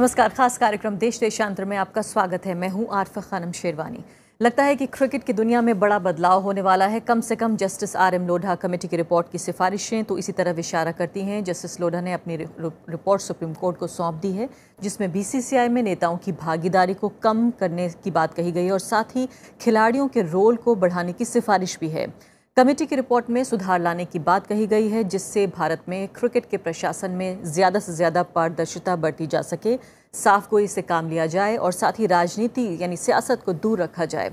नमस्कार खास कार्यक्रम देश देशांतर में आपका स्वागत है मैं हूं आरफा खानम शेरवानी लगता है कि क्रिकेट की दुनिया में बड़ा बदलाव होने वाला है कम से कम justice R M Lodha committee की रिपोर्ट की सिफारिशें तो इसी तरह इशारा करती हैं जस्टिस लोढ़ा ने अपनी रिपोर्ट सुप्रीम कोर्ट को सौंप दी है जिसमें बीसीसीआई में नेताओं की भागीदारी को कम करने की बात कही गई और साथ ही खिलाड़ियों के रोल को बढ़ाने की सिफारिश भी है कमेटी की रिपोर्ट में सुधार लाने की बात कही गई है जिससे भारत में क्रिकेट के प्रशासन में ज़्यादा से ज़्यादा पारदर्शिता बरती जा सके साफ गोई से काम लिया जाए और साथ ही राजनीति यानी सियासत को दूर रखा जाए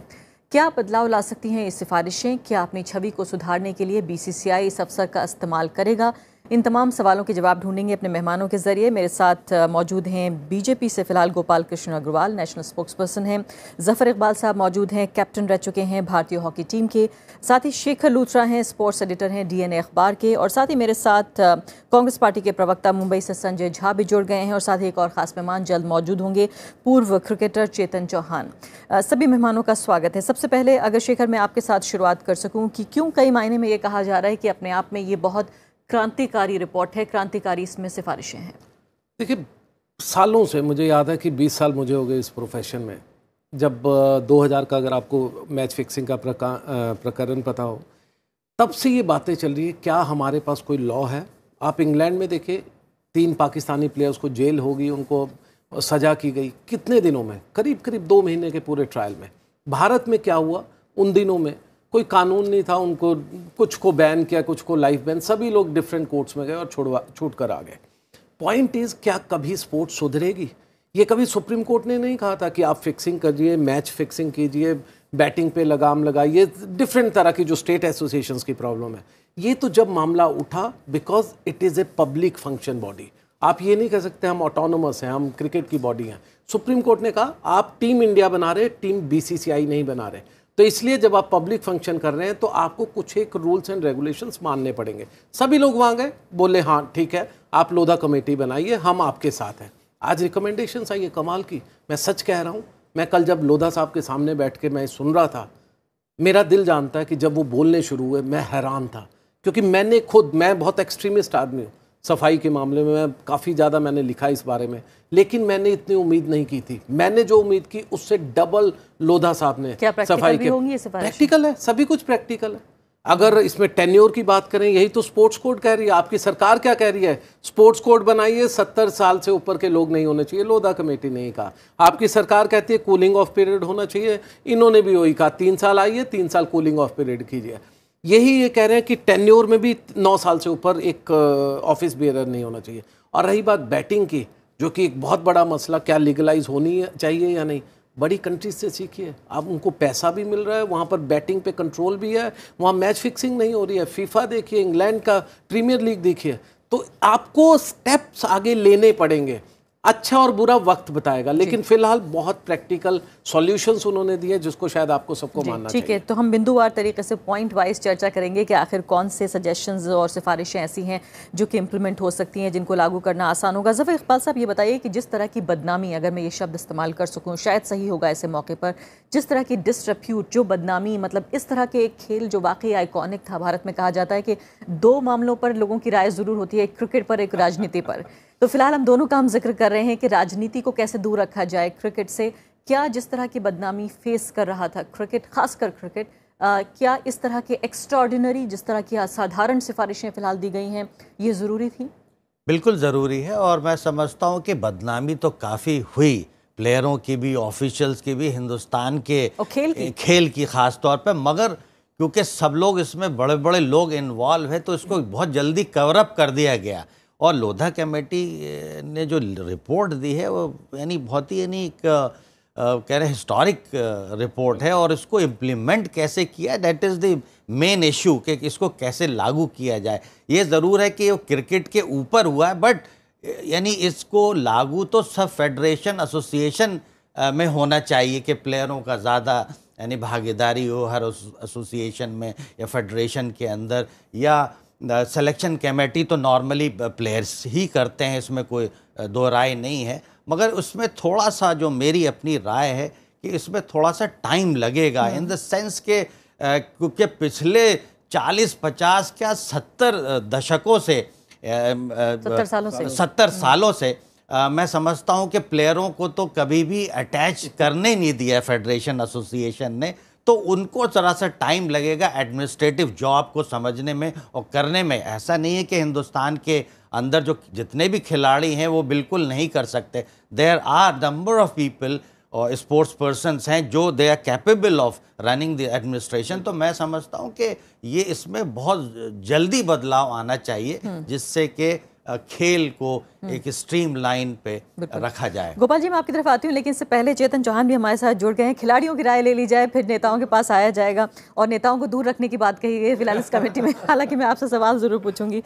क्या बदलाव ला सकती हैं ये सिफारिशें क्या अपनी छवि को सुधारने के लिए बीसीसीआई इस अवसर का इस्तेमाल करेगा इन तमाम सवालों के जवाब ढूंढेंगे अपने मेहमानों के जरिए मेरे साथ मौजूद हैं बीजेपी से फिलहाल Gopal Krishna Agarwal national spokesperson हैं जफर इकबाल साहब मौजूद हैं कैप्टन रह चुके हैं भारतीय हॉकी टीम के साथ ही शेखर लूथरा हैं स्पोर्ट्स एडिटर हैं डीएनए अखबार के और साथ ही मेरे साथ कांग्रेस पार्टी के प्रवक्ता मुंबई से संजय झा भी जुड़ गए हैं और साथ ही एक और खास मेहमान जल्द मौजूद होंगे पूर्व क्रिकेटर चेतन चौहान सभी मेहमानों का स्वागत है सबसे पहले अगर शेखर मैं आपके साथ शुरुआत कर सकूँ कि क्यों कई मायने में ये कहा जा रहा है कि अपने आप में ये बहुत क्रांतिकारी रिपोर्ट है क्रांतिकारी इसमें सिफारिशें हैं देखिए सालों से मुझे याद है कि 20 साल मुझे हो गए इस प्रोफेशन में जब 2000 का अगर आपको मैच फिक्सिंग का प्रकरण पता हो तब से ये बातें चल रही है क्या हमारे पास कोई लॉ है आप इंग्लैंड में देखिए तीन पाकिस्तानी प्लेयर्स को जेल होगी उनको सजा की गई कितने दिनों में करीब करीब दो महीने के पूरे ट्रायल में भारत में क्या हुआ उन दिनों में कोई कानून नहीं था उनको कुछ को बैन किया कुछ को लाइफ बैन सभी लोग डिफरेंट कोर्ट्स में गए और छोड़वा छूट कर आ गए पॉइंट इज़ क्या कभी स्पोर्ट्स सुधरेगी ये कभी सुप्रीम कोर्ट ने नहीं कहा था कि आप फिक्सिंग करिए मैच फिक्सिंग कीजिए बैटिंग पे लगाम लगाइए डिफरेंट तरह की जो स्टेट एसोसिएशंस की प्रॉब्लम है ये तो जब मामला उठा because it is a public function body आप ये नहीं कह सकते हम ऑटोनोमस हैं हम क्रिकेट की बॉडी हैं सुप्रीम कोर्ट ने कहा आप टीम इंडिया बना रहे टीम बीसीसीआई नहीं बना रहे तो इसलिए जब आप पब्लिक फंक्शन कर रहे हैं तो आपको कुछ एक रूल्स एंड रेगुलेशंस मानने पड़ेंगे सभी लोग वहाँ गए बोले हाँ ठीक है आप लोधा कमेटी बनाइए हम आपके साथ हैं आज रिकमेंडेशन आई है कमाल की मैं सच कह रहा हूँ मैं कल जब लोधा साहब के सामने बैठ के मैं सुन रहा था मेरा दिल जानता है कि जब वो बोलने शुरू हुए मैं हैरान था क्योंकि मैंने खुद मैं बहुत एक्सट्रीमिस्ट आदमी हूँ सफाई के मामले में मैं काफ़ी ज़्यादा मैंने लिखा इस बारे में लेकिन मैंने इतनी उम्मीद नहीं की थी मैंने जो उम्मीद की उससे डबल लोधा साहब ने सफाई के प्रैक्टिकल है सभी कुछ प्रैक्टिकल है अगर इसमें टेन्योर की बात करें यही तो स्पोर्ट्स कोड कह रही है आपकी सरकार क्या कह रही है स्पोर्ट्स कोड बनाइए सत्तर साल से ऊपर के लोग नहीं होने चाहिए लोधा कमेटी ने ही कहा आपकी सरकार कहती है कूलिंग ऑफ पीरियड होना चाहिए इन्होंने भी वही कहा तीन साल आइए तीन साल कूलिंग ऑफ पीरियड कीजिए यही ये कह रहे हैं कि टेन्योर में भी नौ साल से ऊपर एक ऑफिस बेयर नहीं होना चाहिए और रही बात बैटिंग की जो कि एक बहुत बड़ा मसला क्या लीगलाइज होनी चाहिए या नहीं बड़ी कंट्रीज से सीखिए आप उनको पैसा भी मिल रहा है वहाँ पर बैटिंग पे कंट्रोल भी है वहाँ मैच फिक्सिंग नहीं हो रही है फीफा देखिए इंग्लैंड का प्रीमियर लीग देखिए तो आपको स्टेप्स आगे लेने पड़ेंगे अच्छा और बुरा वक्त बताएगा लेकिन फिलहाल बहुत प्रैक्टिकल सॉल्यूशंस उन्होंने दिए जिसको शायद आपको सबको मानना ठीक है तो हम बिंदुवार तरीके से पॉइंट वाइज चर्चा करेंगे कि आखिर कौन से सजेशंस और सिफारिशें ऐसी हैं जो कि इम्प्लीमेंट हो सकती हैं जिनको लागू करना आसान होगा जफर इकबाल साहब ये बताइए कि जिस तरह की बदनामी अगर मैं ये शब्द इस्तेमाल कर सकूँ शायद सही होगा ऐसे मौके पर जिस तरह की डिसरप्यूट जो बदनामी मतलब इस तरह के एक खेल जो वाकई आइकॉनिक था भारत में कहा जाता है कि दो मामलों पर लोगों की राय ज़रूर होती है एक क्रिकेट पर एक राजनीति पर तो फिलहाल हम दोनों का हम जिक्र कर रहे हैं कि राजनीति को कैसे दूर रखा जाए क्रिकेट से क्या जिस तरह की बदनामी फेस कर रहा था क्रिकेट खासकर क्रिकेट आ, क्या इस तरह के एक्स्ट्रॉर्डिनरी जिस तरह की असाधारण सिफारिशें फ़िलहाल दी गई हैं ये ज़रूरी थी बिल्कुल ज़रूरी है और मैं समझता हूँ कि बदनामी तो काफ़ी हुई प्लेयरों की भी ऑफिशियल्स की भी हिंदुस्तान के और खेल की खेल की खास तौर पर मगर क्योंकि सब लोग इसमें बड़े बड़े लोग इन्वॉल्व हैं तो इसको बहुत जल्दी कवरअप कर दिया गया और लोधा कमेटी ने जो रिपोर्ट दी है वो यानी बहुत ही यानी एक कह रहे हिस्टोरिक रिपोर्ट है और इसको इम्प्लीमेंट कैसे किया that is the main issue कि इसको कैसे लागू किया जाए ये ज़रूर है कि वो क्रिकेट के ऊपर हुआ है बट यानी इसको लागू तो सब फेडरेशन एसोसिएशन में होना चाहिए कि प्लेयरों का ज़्यादा यानी भागीदारी हो हर एसोसिएशन में या फेडरेशन के अंदर या सिलेक्शन कमेटी तो नॉर्मली प्लेयर्स ही करते हैं इसमें कोई दो राय नहीं है मगर उसमें थोड़ा सा जो मेरी अपनी राय है कि इसमें थोड़ा सा टाइम लगेगा इन द सेंस के क्योंकि पिछले 40-50 क्या 70 दशकों से सत्तर सालों से सत्तर हाँ। सालों से आ, मैं समझता हूँ कि प्लेयरों को तो कभी भी अटैच करने नहीं दिया फेडरेशन एसोसिएशन ने तो उनको ज़रा सा टाइम लगेगा एडमिनिस्ट्रेटिव जॉब को समझने में और करने में ऐसा नहीं है कि हिंदुस्तान के अंदर जो जितने भी खिलाड़ी हैं वो बिल्कुल नहीं कर सकते there are number of people और स्पोर्ट्स पर्सनस हैं जो they are capable of running the administration तो मैं समझता हूँ कि ये इसमें बहुत जल्दी बदलाव आना चाहिए हम्म। जिससे कि खेल को हम्म। एक स्ट्रीम लाइन पे रखा जाए गोपाल जी मैं आपकी तरफ आती हूँ लेकिन इससे पहले चेतन चौहान भी हमारे साथ जुड़ गए हैं खिलाड़ियों की राय ले ली जाए फिर नेताओं के पास आया जाएगा और नेताओं को दूर रखने की बात कही गई फिलहाल इस कमेटी में हालांकि मैं आपसे सवाल ज़रूर पूछूंगी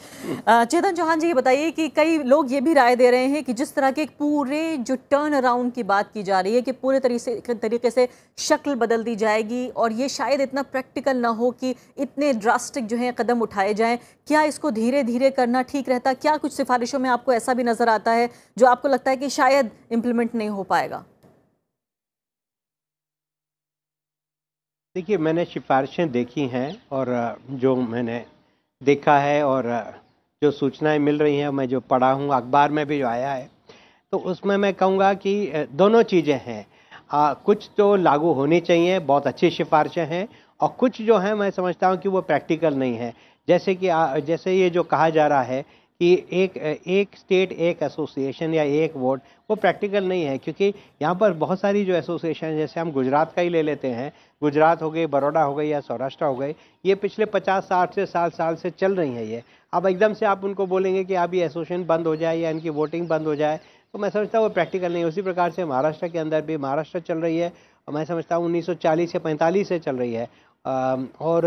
चेतन चौहान जी ये बताइए कि कई लोग ये भी राय दे रहे हैं कि जिस तरह के पूरे जो टर्न अराउंड की बात की जा रही है कि पूरे तरीके तरीके से शक्ल बदल दी जाएगी और ये शायद इतना प्रैक्टिकल ना हो कि इतने ड्रास्टिक जो है कदम उठाए जाएँ क्या इसको धीरे धीरे करना ठीक रहता क्या कुछ कुछ सिफारिशों में आपको ऐसा भी नज़र आता है जो आपको लगता है कि शायद इम्प्लीमेंट नहीं हो पाएगा देखिए मैंने सिफारिशें देखी हैं और जो मैंने देखा है और जो सूचनाएं मिल रही हैं मैं जो पढ़ा हूँ अखबार में भी जो आया है तो उसमें मैं कहूँगा कि दोनों चीज़ें हैं आ, कुछ तो लागू होनी चाहिए बहुत अच्छी सिफारिशें हैं और कुछ जो हैं मैं समझता हूँ कि वो प्रैक्टिकल नहीं है जैसे कि आ, जैसे ये जो कहा जा रहा है कि एक एक स्टेट एक एसोसिएशन या एक वोट वो प्रैक्टिकल नहीं है क्योंकि यहाँ पर बहुत सारी जो एसोसिएशन जैसे हम गुजरात का ही ले लेते हैं गुजरात हो गई बड़ौदा हो गई या सौराष्ट्र हो गई ये पिछले पचास साठ से साल साल से चल रही हैं ये अब एकदम से आप उनको बोलेंगे कि आप ये एसोसिएशन बंद हो जाए या इनकी वोटिंग बंद हो जाए तो मैं समझता हूँ वो प्रैक्टिकल नहीं उसी प्रकार से महाराष्ट्र के अंदर भी महाराष्ट्र चल रही है और मैं समझता हूँ 1940 से पैंतालीस से चल रही है और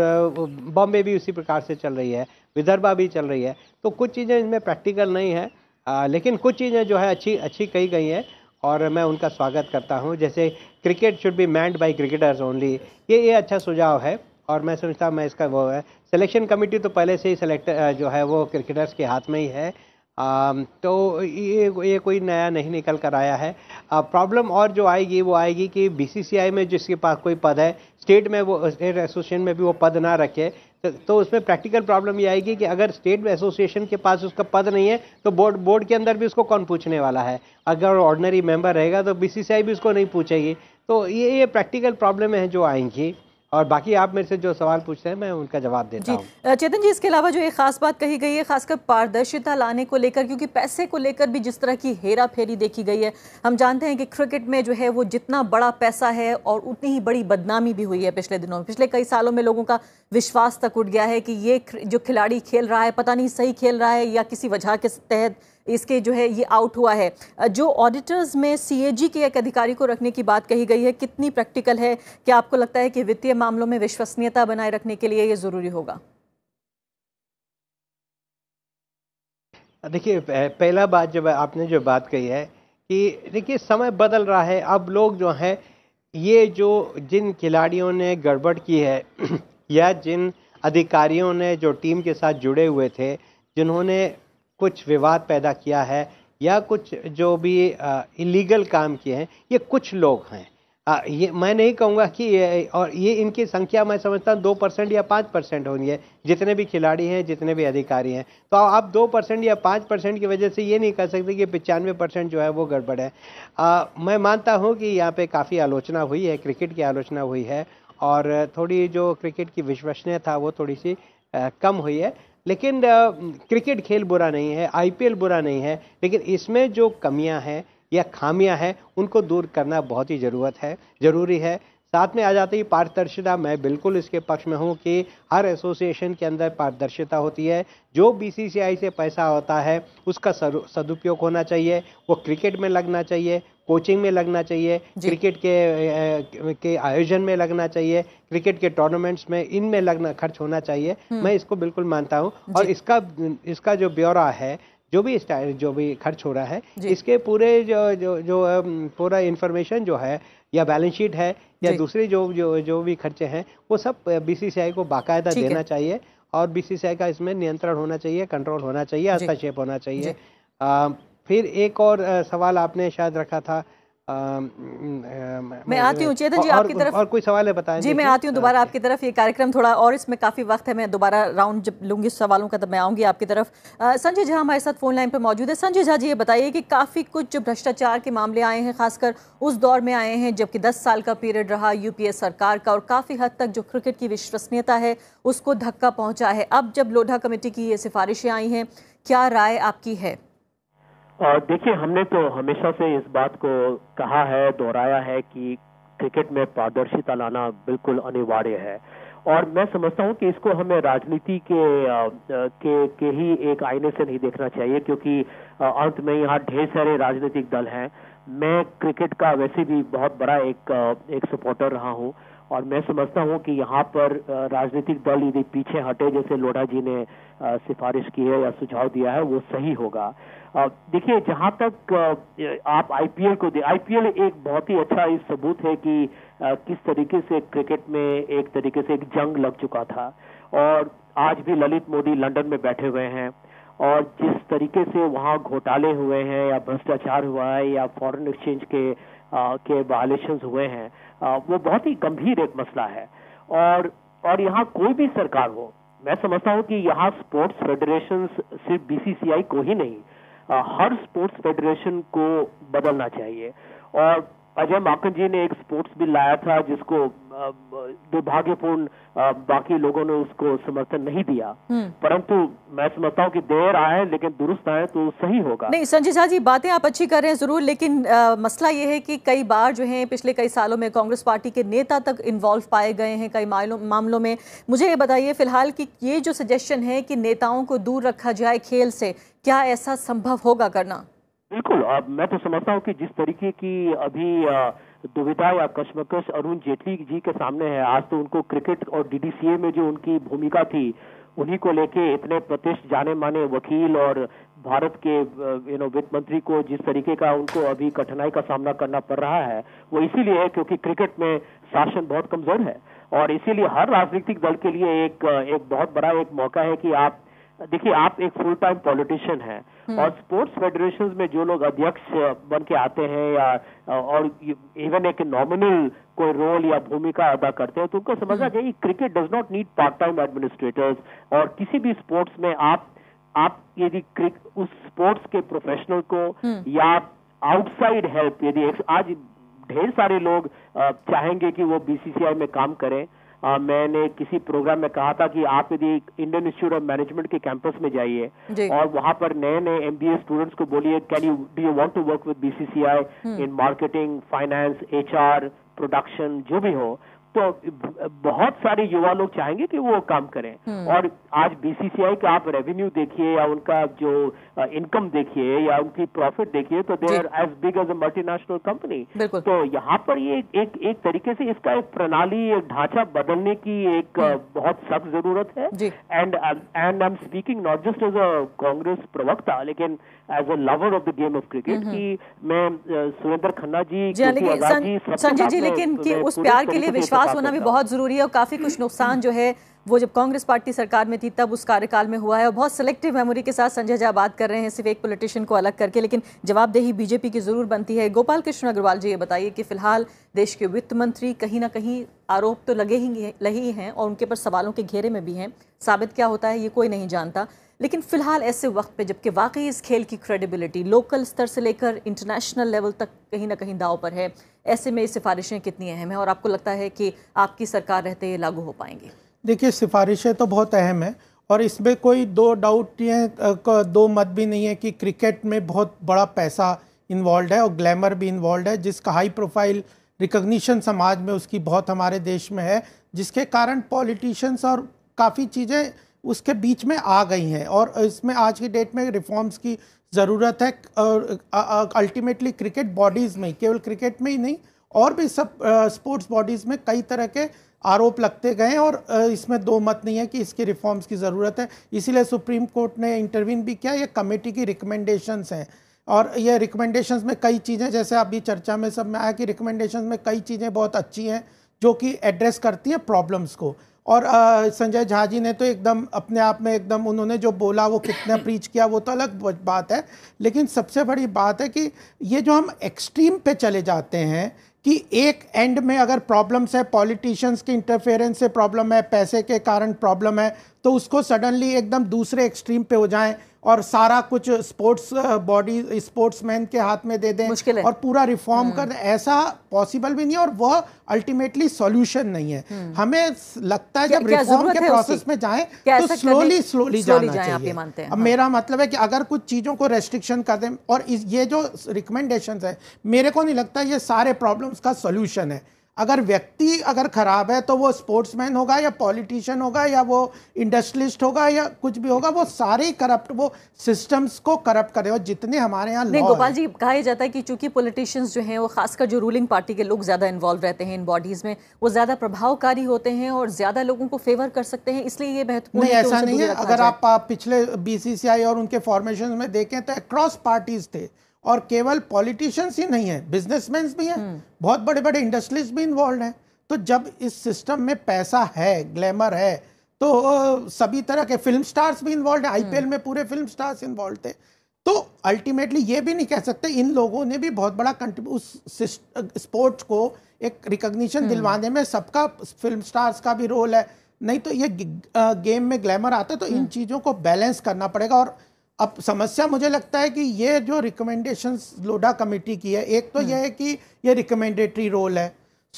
बॉम्बे भी उसी प्रकार से चल रही है विदर्भा भी चल रही है तो कुछ चीज़ें इसमें प्रैक्टिकल नहीं है आ, लेकिन कुछ चीज़ें जो है अच्छी अच्छी कही गई हैं और मैं उनका स्वागत करता हूँ जैसे cricket should be made by cricketers only ये ये अच्छा सुझाव है और मैं समझता हूँ मैं इसका वो है सिलेक्शन कमेटी तो पहले से ही सिलेक्ट जो है वो क्रिकेटर्स के हाथ में ही है आ, तो ये ये कोई नया नहीं निकल कर आया है प्रॉब्लम और जो आएगी वो आएगी कि बीसीसीआई में जिसके पास कोई पद है स्टेट में वो स्टेट एसोसिएशन में भी वो पद ना रखे तो उसमें प्रैक्टिकल प्रॉब्लम ये आएगी कि अगर स्टेट एसोसिएशन के पास उसका पद नहीं है तो बोर्ड बोर्ड के अंदर भी उसको कौन पूछने वाला है अगर ऑर्डनरी मेंबर रहेगा तो बी भी उसको नहीं पूछेगी तो ये ये प्रैक्टिकल प्रॉब्लम है जो आएंगी और बाकी आप मेरे से जो सवाल पूछते हैं मैं उनका जवाब देता हूँ चेतन जी इसके अलावा जो एक खास बात कही गई है खासकर पारदर्शिता लाने को लेकर क्योंकि पैसे को लेकर भी जिस तरह की हेरा फेरी देखी गई है हम जानते हैं कि क्रिकेट में जो है वो जितना बड़ा पैसा है और उतनी ही बड़ी बदनामी भी हुई है पिछले दिनों में पिछले कई सालों में लोगों का विश्वास तक उठ गया है कि ये जो खिलाड़ी खेल रहा है पता नहीं सही खेल रहा है या किसी वजह के तहत इसके जो है ये आउट हुआ है जो ऑडिटर्स में सीएजी के एक अधिकारी को रखने की बात कही गई है कितनी प्रैक्टिकल है क्या आपको लगता है कि वित्तीय मामलों में विश्वसनीयता बनाए रखने के लिए ये ज़रूरी होगा देखिए पहला बात जब आपने जो बात कही है कि देखिए समय बदल रहा है अब लोग जो हैं ये जो जिन खिलाड़ियों ने गड़बड़ की है या जिन अधिकारियों ने जो टीम के साथ जुड़े हुए थे जिन्होंने कुछ विवाद पैदा किया है या कुछ जो भी इलीगल काम किए हैं ये कुछ लोग हैं आ, ये मैं नहीं कहूँगा कि ये और ये इनकी संख्या मैं समझता हूँ दो परसेंट या पाँच परसेंट होनी है जितने भी खिलाड़ी हैं जितने भी अधिकारी हैं तो आप दो परसेंट या पाँच परसेंट की वजह से ये नहीं कह सकते कि पचानवे परसेंट जो है वो गड़बड़ है आ, मैं मानता हूँ कि यहाँ पे काफ़ी आलोचना हुई है क्रिकेट की आलोचना हुई है और थोड़ी जो क्रिकेट की विश्वसनीय था वो थोड़ी सी कम हुई है लेकिन क्रिकेट खेल बुरा नहीं है आईपीएल बुरा नहीं है लेकिन इसमें जो कमियां हैं या खामियां हैं उनको दूर करना बहुत ही ज़रूरत है ज़रूरी है साथ में आ जाती है पारदर्शिता मैं बिल्कुल इसके पक्ष में हूँ कि हर एसोसिएशन के अंदर पारदर्शिता होती है जो बीसीसीआई से पैसा होता है उसका सदुपयोग होना चाहिए वो क्रिकेट में लगना चाहिए कोचिंग में लगना चाहिए क्रिकेट के के आयोजन में लगना चाहिए क्रिकेट के टूर्नामेंट्स में इन में लगना खर्च होना चाहिए हम्म। मैं इसको बिल्कुल मानता हूँ और इसका इसका जो ब्यौरा है जो भी जो भी खर्च हो रहा है इसके पूरे जो जो, जो पूरा इन्फॉर्मेशन जो है या बैलेंस शीट है या दूसरे जो जो जो भी खर्चे हैं वो सब बीसीसीआई को बाकायदा देना चाहिए और बीसीसीआई का इसमें नियंत्रण होना चाहिए कंट्रोल होना चाहिए हस्तक्षेप होना चाहिए आ, फिर एक और सवाल आपने शायद रखा था मैं आती हूँ चेतन जी आपकी तरफ और कोई सवाल है बताएं जी मैं आती हूँ दोबारा आपकी तरफ ये कार्यक्रम थोड़ा और इसमें काफ़ी वक्त है मैं दोबारा राउंड जब लूंगी सवालों का तब मैं आऊंगी आपकी तरफ संजय झा हमारे साथ फ़ोन लाइन पर मौजूद है संजय झा जी ये बताइए कि काफ़ी कुछ जो भ्रष्टाचार के मामले आए हैं खासकर उस दौर में आए हैं जबकि दस साल का पीरियड रहा यूपीए सरकार का और काफ़ी हद तक जो क्रिकेट की विश्वसनीयता है उसको धक्का पहुंचा है अब जब लोढ़ा कमेटी की ये सिफारिशें आई हैं क्या राय आपकी है देखिए हमने तो हमेशा से इस बात को कहा है दोहराया है कि क्रिकेट में पारदर्शिता लाना बिल्कुल अनिवार्य है और मैं समझता हूँ कि इसको हमें राजनीति के के के ही एक आईने से नहीं देखना चाहिए क्योंकि अंत में यहाँ ढेर सारे राजनीतिक दल हैं मैं क्रिकेट का वैसे भी बहुत बड़ा एक एक सपोर्टर रहा हूँ और मैं समझता हूँ कि यहाँ पर राजनीतिक दल यदि पीछे हटे जैसे लोढ़ा जी ने सिफारिश की है या सुझाव दिया है वो सही होगा देखिए जहाँ तक आप आईपीएल को दे आईपीएल एक बहुत ही अच्छा इस सबूत है कि किस तरीके से क्रिकेट में एक तरीके से एक जंग लग चुका था और आज भी ललित मोदी लंदन में बैठे हुए हैं और जिस तरीके से वहाँ घोटाले हुए हैं या भ्रष्टाचार हुआ है या फॉरेन एक्सचेंज के आ, के वायलेशन हुए हैं वो बहुत ही गंभीर एक मसला है और और यहाँ कोई भी सरकार हो मैं समझता हूँ कि यहाँ स्पोर्ट्स फेडरेशन सिर्फ बीसीसीआई को ही नहीं हर स्पोर्ट्स फेडरेशन को बदलना चाहिए और अजय माकन जी ने एक स्पोर्ट्स बिल लाया था जिसको दुर्भाग्यपूर्ण बाकी लोगों ने उसको समर्थन नहीं दिया हम्म। परंतु मैं समझता हूँ कि देर आए लेकिन दुरुस्त आए तो सही होगा नहीं संजय झा जी बातें आप अच्छी कर रहे हैं जरूर लेकिन आ, मसला ये है कि कई बार जो है पिछले कई सालों में कांग्रेस पार्टी के नेता तक इन्वॉल्व पाए गए हैं कई मामलों में मुझे ये बताइए फिलहाल की ये जो सजेशन है कि नेताओं को दूर रखा जाए खेल से क्या ऐसा संभव होगा करना बिल्कुल अब मैं तो समझता हूँ कि जिस तरीके की अभी दुविधा या कशमकश अरुण जेटली जी के सामने है आज तो उनको क्रिकेट और डीडीसीए में जो उनकी भूमिका थी उन्हीं को लेके इतने प्रतिष्ठ जाने माने वकील और भारत के यू नो वित्त मंत्री को जिस तरीके का उनको अभी कठिनाई का सामना करना पड़ रहा है वो इसीलिए है क्योंकि क्रिकेट में शासन बहुत कमजोर है और इसीलिए हर राजनीतिक दल के लिए एक एक बहुत बड़ा एक मौका है कि आप देखिए आप एक फुल टाइम पॉलिटिशियन हैं हम्म। और स्पोर्ट्स फेडरेशन में जो लोग अध्यक्ष बन के आते हैं या और इवन एक नॉमिनल कोई रोल या भूमिका अदा करते हैं तो उनको समझना हम्म। चाहिए cricket does not need part time administrators और किसी भी स्पोर्ट्स में आप आप यदि उस स्पोर्ट्स के प्रोफेशनल को हम्म। या आउटसाइड हेल्प यदि आज ढेर सारे लोग चाहेंगे कि वो बीसीसीआई में काम करें आ, मैंने किसी प्रोग्राम में कहा था कि आप यदि इंडियन इंस्टीट्यूट ऑफ मैनेजमेंट के कैंपस में जाइए और वहाँ पर नए नए एम स्टूडेंट्स को बोलिए can you do you want to work with BCCI in marketing finance HR production जो भी हो तो बहुत सारे युवा लोग चाहेंगे कि वो काम करें हम्म। और आज बीसीसीआई का आप रेवेन्यू देखिए या उनका जो इनकम देखिए या उनकी प्रॉफिट देखिए तो they are as big as a multinational company तो यहाँ पर ये एक एक तरीके से इसका एक प्रणाली एक ढांचा बदलने की एक हम्म। बहुत सख्त जरूरत है and and I am speaking not just as a Congress प्रवक्ता लेकिन as hmm. A lover of the game of cricket की मैं सुरेंद्र खन्ना जी हाँ, संजय जी लेकिन उस प्यार के लिए विश्वास पास होना भी बहुत ज़रूरी है और काफ़ी कुछ नुकसान जो है वो जब कांग्रेस पार्टी सरकार में थी तब उस कार्यकाल में हुआ है और बहुत सिलेक्टिव मेमोरी के साथ संजय झा बात कर रहे हैं सिर्फ एक पॉलिटिशियन को अलग करके लेकिन जवाबदेही बीजेपी की ज़रूर बनती है गोपाल कृष्ण अग्रवाल जी ये बताइए कि फिलहाल देश के वित्त मंत्री कहीं ना कहीं आरोप तो लगे ही लगे ही हैं और उनके पर सवालों के घेरे में भी हैं साबित क्या होता है ये कोई नहीं जानता लेकिन फ़िलहाल ऐसे वक्त पे जबकि वाकई इस खेल की क्रेडिबिलिटी लोकल स्तर से लेकर इंटरनेशनल लेवल तक कहीं ना कहीं दाव पर है ऐसे में सिफारिशें कितनी अहम हैं और आपको लगता है कि आपकी सरकार रहते ये लागू हो पाएंगी देखिए सिफारिशें तो बहुत अहम हैं और इसमें कोई दो डाउट ये दो मत भी नहीं है कि क्रिकेट में बहुत बड़ा पैसा इन्वॉल्व है और ग्लैमर भी इन्वॉल्व है जिसका हाई प्रोफाइल रिकग्निशन समाज में उसकी बहुत हमारे देश में है जिसके कारण पॉलिटिशियंस और काफ़ी चीज़ें उसके बीच में आ गई हैं और इसमें आज की डेट में रिफॉर्म्स की ज़रूरत है अल्टीमेटली क्रिकेट बॉडीज़ में केवल क्रिकेट में ही नहीं और भी सब स्पोर्ट्स बॉडीज़ में कई तरह के आरोप लगते गए और इसमें दो मत नहीं है कि इसकी रिफॉर्म्स की ज़रूरत है इसीलिए सुप्रीम कोर्ट ने इंटरवीन भी किया ये कमेटी की रिकमेंडेशंस हैं और ये रिकमेंडेशंस में कई चीज़ें जैसे अभी चर्चा में सब में आया कि रिकमेंडेशंस में कई चीज़ें बहुत अच्छी हैं जो कि एड्रेस करती हैं प्रॉब्लम्स को और संजय झा जी ने तो एकदम अपने आप में एकदम उन्होंने जो बोला वो कितना प्रीच किया वो तो अलग बात है लेकिन सबसे बड़ी बात है कि ये जो हम एक्सट्रीम पे चले जाते हैं कि एक एंड में अगर प्रॉब्लम्स है पॉलिटिशियंस के इंटरफेरेंस से प्रॉब्लम है पैसे के कारण प्रॉब्लम है तो उसको सडनली एकदम दूसरे एक्सट्रीम पे हो जाएं और सारा कुछ स्पोर्ट्स बॉडी स्पोर्ट्समैन के हाथ में दे दें और पूरा रिफॉर्म हम्म। कर दें ऐसा पॉसिबल भी नहीं और वह अल्टीमेटली सॉल्यूशन नहीं है हम्म। हमें लगता है जब रिफॉर्म के प्रोसेस में जाएं तो स्लोली स्लोली जाना चाहिए अब हाँ। मेरा मतलब है कि अगर कुछ चीज़ों को रेस्ट्रिक्शन कर दें और ये जो रिकमेंडेशन है मेरे को नहीं लगता ये सारे प्रॉब्लम्स का सोल्यूशन है अगर व्यक्ति अगर खराब है तो वो स्पोर्ट्समैन होगा या पॉलिटिशियन होगा या वो इंडस्ट्रियलिस्ट होगा या कुछ भी होगा वो सारे करप्ट वो सिस्टम्स को करप्ट करे और जितने हमारे यहाँ नहीं गोपाल जी कहा जाता है कि चूंकि पॉलिटिशियंस जो हैं वो खासकर जो रूलिंग पार्टी के लोग ज़्यादा इन्वॉल्व रहते हैं इन बॉडीज़ में वो ज़्यादा प्रभावकारी होते हैं और ज़्यादा लोगों को फेवर कर सकते हैं इसलिए ये महत्वपूर्ण नहीं ऐसा नहीं है अगर आप पिछले बी और उनके फॉर्मेशन में देखें तो अक्रॉस पार्टीज थे और केवल पॉलिटिशियंस ही नहीं है बिजनेसमैन भी हैं हम्म। बहुत बड़े बड़े इंडस्ट्रीज भी इन्वॉल्व हैं तो जब इस सिस्टम में पैसा है ग्लैमर है तो सभी तरह के फिल्म स्टार्स भी इन्वॉल्व हैं हम्म। आईपीएल में पूरे फिल्म स्टार्स इन्वॉल्व थे तो अल्टीमेटली ये भी नहीं कह सकते इन लोगों ने भी बहुत बड़ा उस स्पोर्ट्स को एक रिकग्निशन हम्म। दिलवाने में सबका फिल्म स्टार्स का भी रोल है नहीं तो ये गेम में ग्लैमर आता है तो इन चीज़ों को बैलेंस करना पड़ेगा और अब समस्या मुझे लगता है कि ये जो रिकमेंडेशंस लोडा कमेटी की है एक तो हम्म। यह है कि ये रिकमेंडेटरी रोल है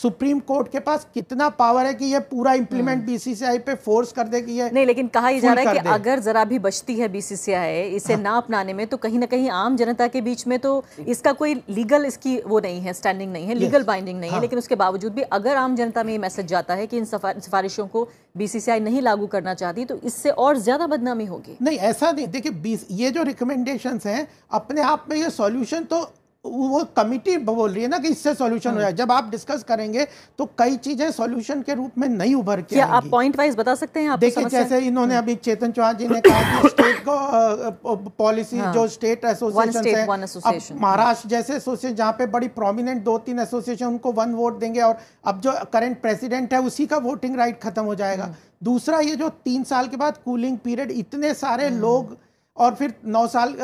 सुप्रीम कोर्ट के पास कितना पावर है कि ये पूरा इंप्लीमेंट हम्म। बीसीसीआई पे फोर्स कर दे कि ये नहीं लेकिन कहा ही जा रहा है कि अगर जरा भी बचती है बीसीसीआई इसे हाँ। ना अपनाने में तो कहीं ना कहीं आम जनता के बीच में तो इसका कोई लीगल इसकी वो नहीं है स्टैंडिंग नहीं है लीगल बाइंडिंग नहीं हाँ। है लेकिन उसके बावजूद भी अगर आम जनता में ये मैसेज जाता है कि इन सिफारिशों को बीसीसीआई नहीं लागू करना चाहती तो इससे और ज्यादा बदनामी होगी नहीं ऐसा नहीं देखिए ये जो रिकमेंडेशन है अपने आप में ये सोल्यूशन तो वो कमिटी बोल रही है ना कि इससे सॉल्यूशन हो हाँ। जाए जब आप डिस्कस करेंगे तो कई चीजें सॉल्यूशन के रूप में नहीं उभर के आप पॉइंट वाइज बता सकते हैं देखिए जैसे इन्होंने हाँ। अभी चेतन चौहान जी ने कहा कि स्टेट को पॉलिसी हाँ। जो स्टेट एसोसिएशन है महाराष्ट्र जैसे एसोसिएशन जहाँ पे बड़ी प्रोमिनेंट दो तीन एसोसिएशन उनको वन वोट देंगे और अब जो करेंट प्रेसिडेंट है उसी का वोटिंग राइट खत्म हो जाएगा हाँ। दूसरा ये जो तीन साल के बाद कूलिंग पीरियड इतने सारे लोग और फिर नौ साल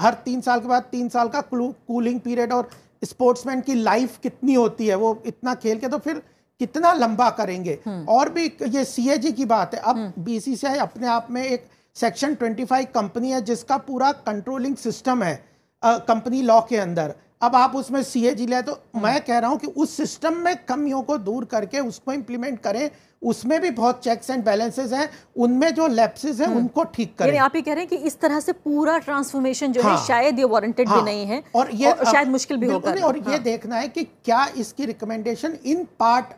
हर तीन साल के बाद तीन साल का कूलिंग पीरियड और स्पोर्ट्समैन की लाइफ कितनी होती है वो इतना खेल के तो फिर कितना लंबा करेंगे हम्म। और भी ये सी की बात है अब बीसीसीआई हम्म। अपने आप में एक सेक्शन 25 कंपनी है जिसका पूरा कंट्रोलिंग सिस्टम है कंपनी लॉ के अंदर अब आप उसमें सी ए जी लिया तो हम्म। मैं कह रहा हूं कि उस सिस्टम में कमियों को दूर करके उसको इम्प्लीमेंट करें उसमें भी बहुत चेक्स एंड बैलेंसेस हैं उनमें जो लैप्सेस हैं हम्म। उनको ठीक करें आप ये कह रहे हैं कि इस तरह से पूरा ट्रांसफॉर्मेशन जो हाँ, है शायद ये वारंटेड हाँ, भी नहीं है और ये और शायद मुश्किल भी होगा और ये हाँ। देखना है कि क्या इसकी रिकमेंडेशन इन पार्ट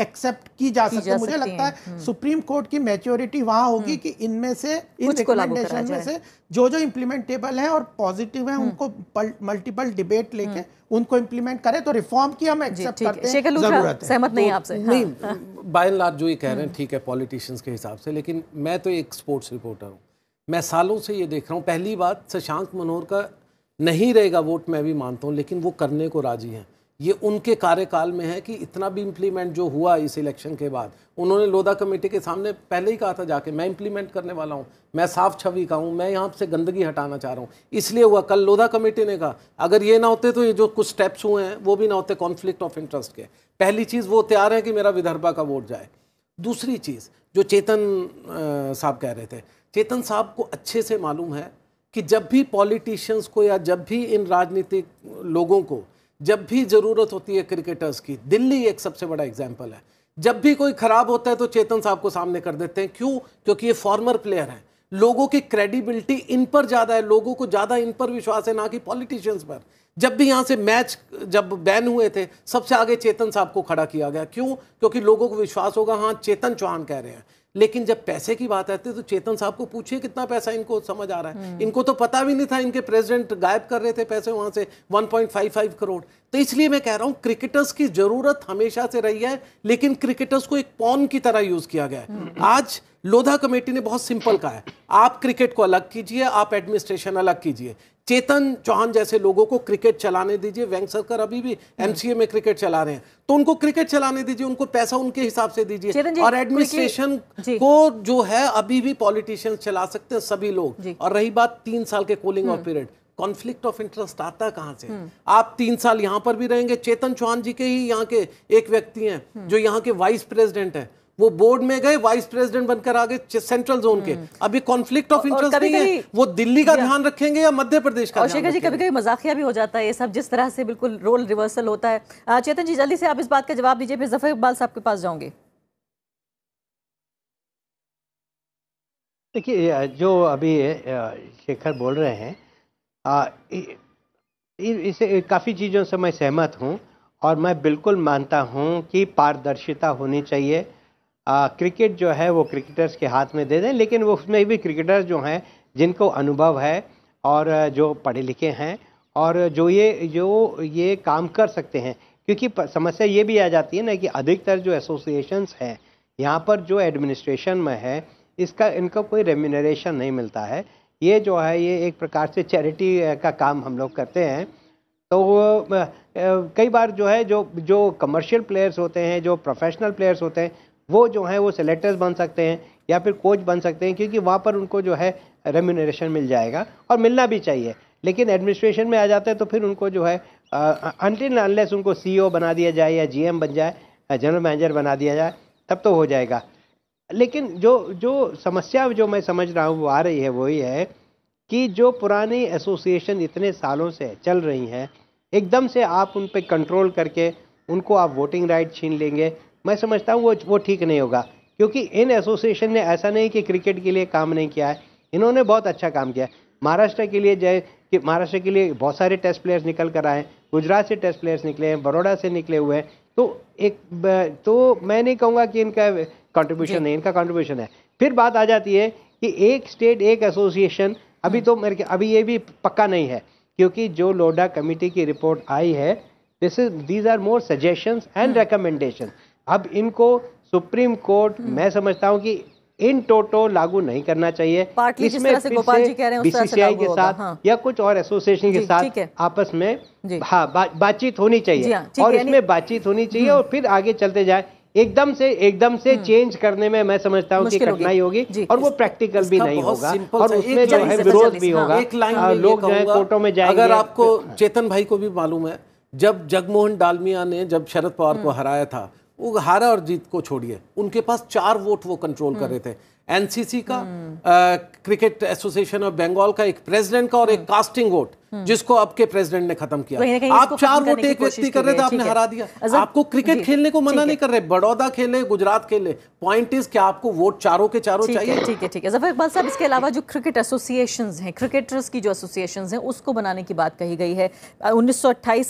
एक्सेप्ट की जा सकती है मुझे लगता है सुप्रीम हम्म। कोर्ट की मेच्योरिटी वहां होगी हम्म। कि इनमें से इन रिकमेंडेशन में से जो जो इम्प्लीमेंटेबल है और पॉजिटिव है हम्म। उनको मल्टीपल डिबेट लेके उनको इम्प्लीमेंट करें तो रिफॉर्म की हम एक्सेप्ट करते हैं जरूरत है सहमत नहीं आपसे नहीं बाय एंड लार्ज जो ये कह रहे हैं ठीक है पॉलिटिशियंस के हिसाब से लेकिन मैं तो एक स्पोर्ट्स रिपोर्टर हूँ मैं सालों से ये देख रहा हूँ पहली बात शशांक मनोहर का नहीं रहेगा वोट मैं भी मानता हूँ लेकिन वो करने को राजी हैं ये उनके कार्यकाल में है कि इतना भी इम्प्लीमेंट जो हुआ इस इलेक्शन के बाद उन्होंने लोधा कमेटी के सामने पहले ही कहा था जाके मैं इम्प्लीमेंट करने वाला हूँ मैं साफ छवि का हूँ मैं यहाँ से गंदगी हटाना चाह रहा हूँ इसलिए हुआ कल लोधा कमेटी ने कहा अगर ये ना होते तो ये जो कुछ स्टेप्स हुए हैं वो भी ना होते कॉन्फ्लिक्ट ऑफ इंटरेस्ट के पहली चीज़ वो तैयार है कि मेरा विदर्भा का वोट जाए दूसरी चीज़ जो चेतन साहब कह रहे थे चेतन साहब को अच्छे से मालूम है कि जब भी पॉलिटिशियंस को या जब भी इन राजनीतिक लोगों को जब भी ज़रूरत होती है क्रिकेटर्स की दिल्ली एक सबसे बड़ा एग्जाम्पल है जब भी कोई ख़राब होता है तो चेतन साहब को सामने कर देते हैं क्यों क्योंकि ये फॉर्मर प्लेयर हैं लोगों की क्रेडिबिलिटी इन पर ज़्यादा है लोगों को ज़्यादा इन पर विश्वास है ना कि पॉलिटिशियंस पर जब भी यहाँ से मैच जब बैन हुए थे सबसे आगे चेतन साहब को खड़ा किया गया क्यों क्योंकि लोगों को विश्वास होगा हाँ चेतन चौहान कह रहे हैं लेकिन जब पैसे की बात आती है तो चेतन साहब को पूछिए कितना पैसा इनको समझ आ रहा है हम्म। इनको तो पता भी नहीं था इनके प्रेसिडेंट गायब कर रहे थे पैसे वहां से 1.55 करोड़ तो इसलिए मैं कह रहा हूं क्रिकेटर्स की जरूरत हमेशा से रही है लेकिन क्रिकेटर्स को एक पॉन की तरह यूज किया गया है हम्म। आज लोधा कमेटी ने बहुत सिंपल कहा है आप क्रिकेट को अलग कीजिए आप एडमिनिस्ट्रेशन अलग कीजिए चेतन चौहान जैसे लोगों को क्रिकेट चलाने दीजिए वैंक सरकार अभी भी एमसीए हम्म। में क्रिकेट चला रहे हैं तो उनको क्रिकेट चलाने दीजिए उनको पैसा उनके हिसाब से दीजिए और एडमिनिस्ट्रेशन को जो है अभी भी पॉलिटिशियंस चला सकते हैं सभी लोग और रही बात तीन साल के cooling off period conflict of interest आता कहाँ से हम्म। आप तीन साल यहाँ पर भी रहेंगे चेतन चौहान जी के ही यहाँ के एक व्यक्ति हैं हम्म। जो यहाँ के वाइस प्रेसिडेंट हैं वो बोर्ड में गए वाइस प्रेसिडेंट बनकर आ गए सेंट्रल जोन के हम्म। अब ये कॉन्फ्लिक्ट ऑफ इंटरेस्ट नहीं है वो दिल्ली का ध्यान रखेंगे या मध्य प्रदेश का शेखर जी कभी कभी मजाकिया भी हो जाता है ये सब जिस तरह से बिल्कुल रोल रिवर्सल होता है चेतन जी जल्दी से आप इस बात का जवाब दीजिए फिर जफर इकबाल साहब के पास जाऊंगे देखिए जो अभी शेखर बोल रहे हैं इसे काफ़ी चीज़ों से मैं सहमत हूँ और मैं बिल्कुल मानता हूँ कि पारदर्शिता होनी चाहिए क्रिकेट जो है वो क्रिकेटर्स के हाथ में दे दें लेकिन वो उसमें भी क्रिकेटर्स जो हैं जिनको अनुभव है और जो पढ़े लिखे हैं और जो ये जो ये काम कर सकते हैं क्योंकि समस्या ये भी आ जाती है ना कि अधिकतर जो एसोसिएशंस हैं यहाँ पर जो एडमिनिस्ट्रेशन में है इसका इनका कोई रेम्यूनरेशन नहीं मिलता है ये जो है ये एक प्रकार से चैरिटी का काम हम लोग करते हैं तो कई बार जो है जो जो कमर्शियल प्लेयर्स होते हैं जो प्रोफेशनल प्लेयर्स होते हैं वो जो हैं वो सेलेक्टर्स बन सकते हैं या फिर कोच बन सकते हैं क्योंकि वहाँ पर उनको जो है रेम्यूनरेशन मिल जाएगा और मिलना भी चाहिए लेकिन एडमिनिस्ट्रेशन में आ जाते हैं तो फिर उनको जो है अनटिल अनलेस उनको सी e बना दिया जाए या जी बन जाए जनरल मैनेजर बना दिया जाए तब तो हो जाएगा लेकिन जो जो समस्या जो मैं समझ रहा हूँ वो आ रही है वो ये है कि जो पुरानी एसोसिएशन इतने सालों से चल रही हैं एकदम से आप उन पर कंट्रोल करके उनको आप वोटिंग राइट छीन लेंगे मैं समझता हूँ वो वो ठीक नहीं होगा क्योंकि इन एसोसिएशन ने ऐसा नहीं कि क्रिकेट के लिए काम नहीं किया है इन्होंने बहुत अच्छा काम किया है महाराष्ट्र के लिए जय कि महाराष्ट्र के लिए बहुत सारे टेस्ट प्लेयर्स निकल कर आए गुजरात से टेस्ट प्लेयर्स निकले हैं बड़ौड़ा से निकले हुए हैं तो एक तो मैं नहीं कहूँगा कि इनका कॉन्ट्रीब्यूशन नहीं इनका कॉन्ट्रीब्यूशन है फिर बात आ जाती है कि एक स्टेट एक एसोसिएशन अभी तो मेरे अभी ये भी पक्का नहीं है क्योंकि जो लोडा कमेटी की रिपोर्ट आई है this is these are more suggestions and recommendation अब इनको सुप्रीम कोर्ट हम्म। मैं समझता हूँ कि इन टोटो लागू नहीं करना चाहिए इसमें से गोपाल जी कह रहे हैं बीसीसीआई के साथ हाँ। या कुछ और एसोसिएशन के साथ आपस में हाँ बा, बातचीत होनी चाहिए हाँ, और इसमें बातचीत होनी चाहिए हम्म। और फिर आगे चलते जाए एकदम से एकदम से चेंज हम्म। करने में मैं समझता हूँ कि कठिनाई होगी और वो प्रैक्टिकल भी नहीं होगा और उसमें जो है विरोध भी हाँ, होगा हाँ, लोग जो है कोर्टों में जाएंगे अगर आपको चेतन भाई को भी मालूम है जब जगमोहन डालमिया ने जब शरद पवार को हराया था वो हारा और जीत को छोड़िए उनके पास चार वोट वो कंट्रोल कर रहे थे एनसीसी का क्रिकेट एसोसिएशन ऑफ बंगाल का एक प्रेसिडेंट का और एक कास्टिंग वोट जिसको आपके प्रेसिडेंट ने खत्म किया आप चार वोट एक व्यक्ति कर रहे थे आपने हरा दिया आपको क्रिकेट खेलने को मना नहीं कर रहे बड़ौदा खेले गुजरात खेले पॉइंट इज क्या आपको वोट चारों के चारों चाहिए ठीक है ठीक है जफर इकबाल साहब इसके अलावा जो क्रिकेट एसोसिएशन है क्रिकेटर्स की जो एसोसिएशन है उसको बनाने की बात कही गई है उन्नीस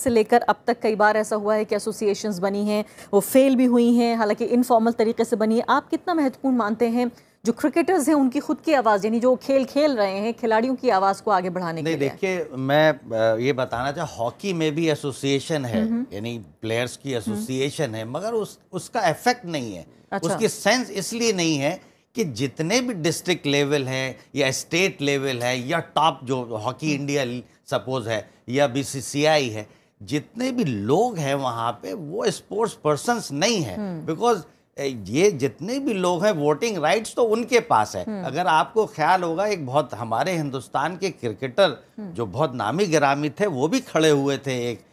से लेकर अब तक कई बार ऐसा हुआ है कि एसोसिएशन बनी है वो फेल भी हुई है हालांकि इनफॉर्मल तरीके से बनी है आप कितना महत्वपूर्ण मानते हैं जो क्रिकेटर्स हैं उनकी खुद की आवाज़ यानी जो खेल खेल रहे हैं खिलाड़ियों की आवाज़ को आगे बढ़ाने नहीं, के लिए देखिए मैं ये बताना चाह हॉकी में भी एसोसिएशन है यानी प्लेयर्स की हम्म। एसोसिएशन है मगर उस उसका इफेक्ट नहीं है अच्छा। उसकी सेंस इसलिए नहीं है कि जितने भी हम्म। डिस्ट्रिक्ट लेवल है या स्टेट लेवल है या टॉप जो हॉकी इंडिया सपोज है या बी है जितने भी लोग हैं वहाँ पे वो स्पोर्ट्स पर्सनस नहीं है बिकॉज हम्म। ये जितने भी लोग हैं वोटिंग राइट्स तो उनके पास है हम्म। अगर आपको ख्याल होगा एक बहुत हमारे हिंदुस्तान के क्रिकेटर हम्म। जो बहुत नामी गिरामी थे वो भी खड़े हुए थे एक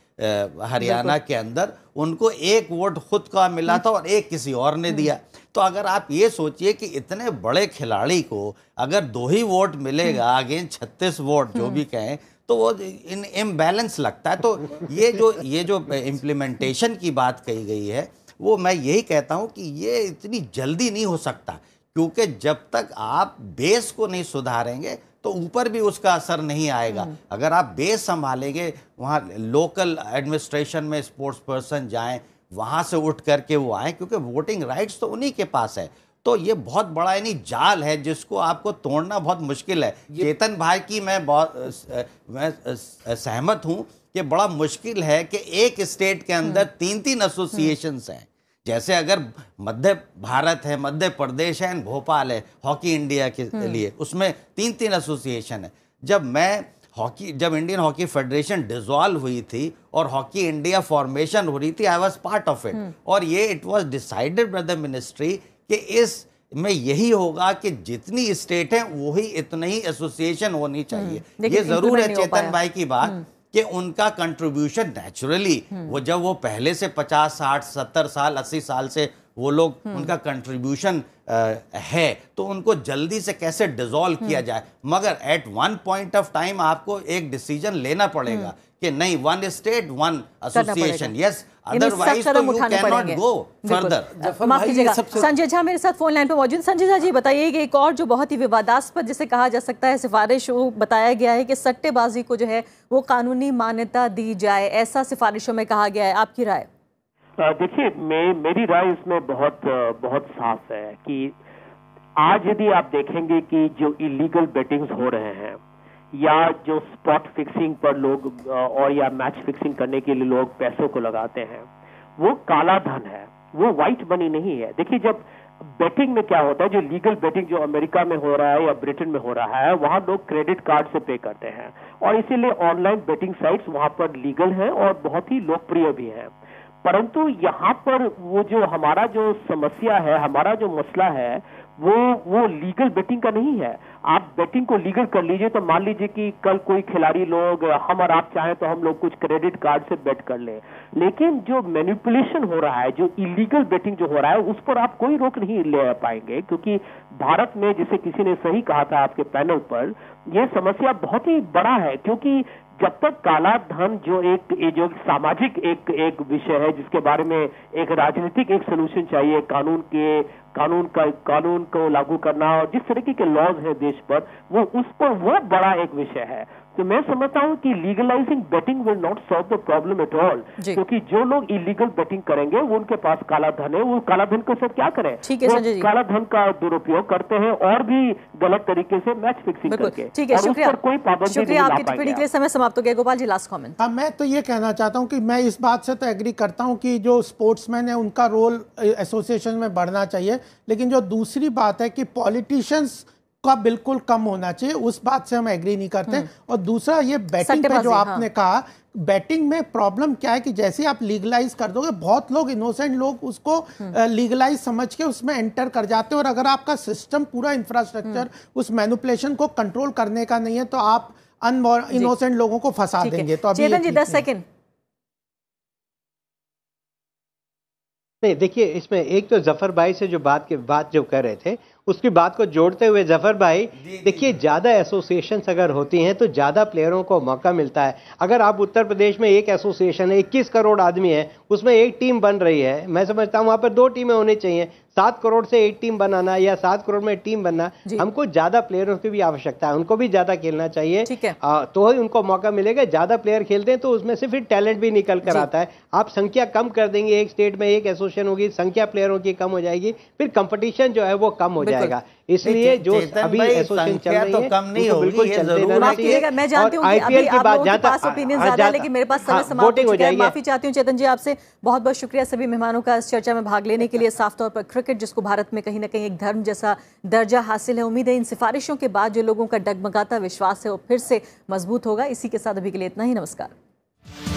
हरियाणा के अंदर उनको एक वोट खुद का मिला हम्म। था और एक किसी और ने दिया तो अगर आप ये सोचिए कि इतने बड़े खिलाड़ी को अगर दो ही वोट मिलेगा अगेंस्ट छत्तीस वोट जो भी कहें तो वो इन इम्बैलेंस लगता है तो ये जो ये जो इम्प्लीमेंटेशन की बात कही गई है वो मैं यही कहता हूँ कि ये इतनी जल्दी नहीं हो सकता क्योंकि जब तक आप बेस को नहीं सुधारेंगे तो ऊपर भी उसका असर नहीं आएगा हम्म। अगर आप बेस संभालेंगे वहाँ लोकल एडमिनिस्ट्रेशन में स्पोर्ट्स पर्सन जाएँ वहाँ से उठ करके वो आए क्योंकि वोटिंग राइट्स तो उन्हीं के पास है तो ये बहुत बड़ा यानी जाल है जिसको आपको तोड़ना बहुत मुश्किल है चेतन भाई की मैं बहुत मैं सहमत हूँ कि बड़ा मुश्किल है कि एक स्टेट के अंदर तीन तीन एसोसिएशंस हैं जैसे अगर मध्य भारत है मध्य प्रदेश है एंड भोपाल है हॉकी इंडिया के हम्म। लिए उसमें तीन तीन एसोसिएशन है जब मैं हॉकी जब इंडियन हॉकी फेडरेशन डिजॉल्व हुई थी और हॉकी इंडिया फॉर्मेशन हो रही थी I was part of it और ये it was decided by the ministry कि इस में यही होगा कि जितनी स्टेट है वही इतनी ही एसोसिएशन होनी चाहिए हम्म। ये जरूर है चेतन भाई की बात हम्म। कि उनका कंट्रीब्यूशन नेचुरली वो जब वो पहले से 50 60 70 साल 80 साल से वो लोग उनका कंट्रीब्यूशन है तो उनको जल्दी से कैसे डिजोल्व किया हम्म। जाए मगर at one point of time आपको एक डिसीजन लेना पड़ेगा हम्म। कि नहीं one state one association yes Sanjay Jha मेरे साथ फोन लाइन पर मौजूद संजय झा जी हाँ। बताइए कि एक और जो बहुत ही विवादास्पद जिसे कहा जा सकता है सिफारिश वो बताया गया है कि सट्टेबाजी को जो है वो कानूनी मान्यता दी जाए ऐसा सिफारिशों में कहा गया है आपकी राय देखिए मैं मेरी राय इसमें बहुत बहुत साफ है कि आज यदि आप देखेंगे कि जो इलीगल बेटिंग्स हो रहे हैं या जो स्पॉट फिक्सिंग पर लोग और या मैच फिक्सिंग करने के लिए लोग पैसों को लगाते हैं वो काला धन है वो व्हाइट मनी नहीं है देखिए जब बेटिंग में क्या होता है जो लीगल बेटिंग जो अमेरिका में हो रहा है या ब्रिटेन में हो रहा है वहां लोग क्रेडिट कार्ड से पे करते हैं और इसीलिए ऑनलाइन बेटिंग साइट्स वहां पर लीगल हैं और बहुत ही लोकप्रिय भी हैं परंतु यहाँ पर वो जो हमारा जो समस्या है हमारा जो मसला है वो वो लीगल बेटिंग का नहीं है आप बेटिंग को लीगल कर लीजिए तो मान लीजिए कि कल कोई खिलाड़ी लोग हम और आप चाहें तो हम लोग कुछ क्रेडिट कार्ड से बेट कर लें लेकिन जो मैनिपुलेशन हो रहा है जो इलीगल बेटिंग जो हो रहा है उस पर आप कोई रोक नहीं ले पाएंगे क्योंकि भारत में जिसे किसी ने सही कहा था आपके पैनल पर यह समस्या बहुत ही बड़ा है क्योंकि जब तक काला धन जो एक जो सामाजिक एक एक विषय है जिसके बारे में एक राजनीतिक एक सोल्यूशन चाहिए कानून के कानून का कानून को लागू करना और जिस तरीके के लॉज है देश पर वो उस पर वो बड़ा एक विषय है तो मैं समझता हूँ कि legalising betting will not solve the problem at all क्योंकि जो लोग इलीगल बेटिंग करेंगे वो उनके पास काला धन है वो काला धन के साथ क्या करें वो काला धन का दुरुपयोग करते हैं और भी गलत तरीके से मैच फिक्सिंग करके ठीक है शुक्रिया कोई पाबंदी समय समाप्त हो गया गोपाल जी लास्ट कॉमेंट हाँ मैं तो ये कहना चाहता हूँ की मैं इस बात से तो एग्री करता हूँ की जो स्पोर्ट्समैन है उनका रोल एसोसिएशन में बढ़ना चाहिए लेकिन जो दूसरी बात है की पॉलिटिशियंस का बिल्कुल कम होना चाहिए उस बात से हम एग्री नहीं करते हम्म। और दूसरा ये बैटिंग पे जो हाँ। आपने हाँ। कहा बैटिंग में प्रॉब्लम क्या है कि जैसे आप लीगलाइज कर दोगे बहुत लोग इनोसेंट लोग उसको लीगलाइज हम्म। समझ के उसमें एंटर कर जाते हैं और अगर आपका सिस्टम पूरा इंफ्रास्ट्रक्चर हम्म। उस मैनुपलेशन को कंट्रोल करने का नहीं है तो आप अन इनोसेंट लोगों को फंसा देंगे तो अभी जी दस सेकेंड नहीं देखिए इसमें एक तो जफर भाई से जो बात के बात जो कर रहे थे उसकी बात को जोड़ते हुए जफर भाई देखिए ज़्यादा एसोसिएशन अगर होती हैं तो ज़्यादा प्लेयरों को मौका मिलता है अगर आप उत्तर प्रदेश में एक एसोसिएशन है इक्कीस करोड़ आदमी है उसमें एक टीम बन रही है मैं समझता हूँ वहाँ पर दो टीमें होनी चाहिए सात करोड़ से एक टीम बनाना या सात करोड़ में टीम बनना हमको ज्यादा प्लेयरों की भी आवश्यकता है उनको भी ज्यादा खेलना चाहिए आ, तो ही उनको मौका मिलेगा ज्यादा प्लेयर खेलते हैं तो उसमें से फिर टैलेंट भी निकल कर आता है आप संख्या कम कर देंगे एक स्टेट में एक एसोसिएशन होगी संख्या प्लेयरों की कम हो जाएगी फिर कंपटीशन जो है वो कम हो जाएगा इसलिए जो अभी एसोसिएशन चल रही तो है तो कम नहीं होगी बिल्कुल चलते है चाहिए मैं जानती हूं आईपीएल की बात जहां तक ओपिनियन हाँ, ज्यादा है लेकिन मेरे पास समय हाँ, समाप्त हो गया माफी चाहती हूं चेतन जी आपसे बहुत-बहुत शुक्रिया सभी मेहमानों का इस चर्चा में भाग लेने के लिए साफ तौर पर क्रिकेट जिसको भारत में कहीं ना कहीं एक धर्म जैसा दर्जा हासिल है उम्मीद है इन सिफारिशों के बाद जो लोगों का डगमगाता विश्वास है वो फिर से मजबूत होगा इसी के साथ अभी के लिए इतना ही नमस्कार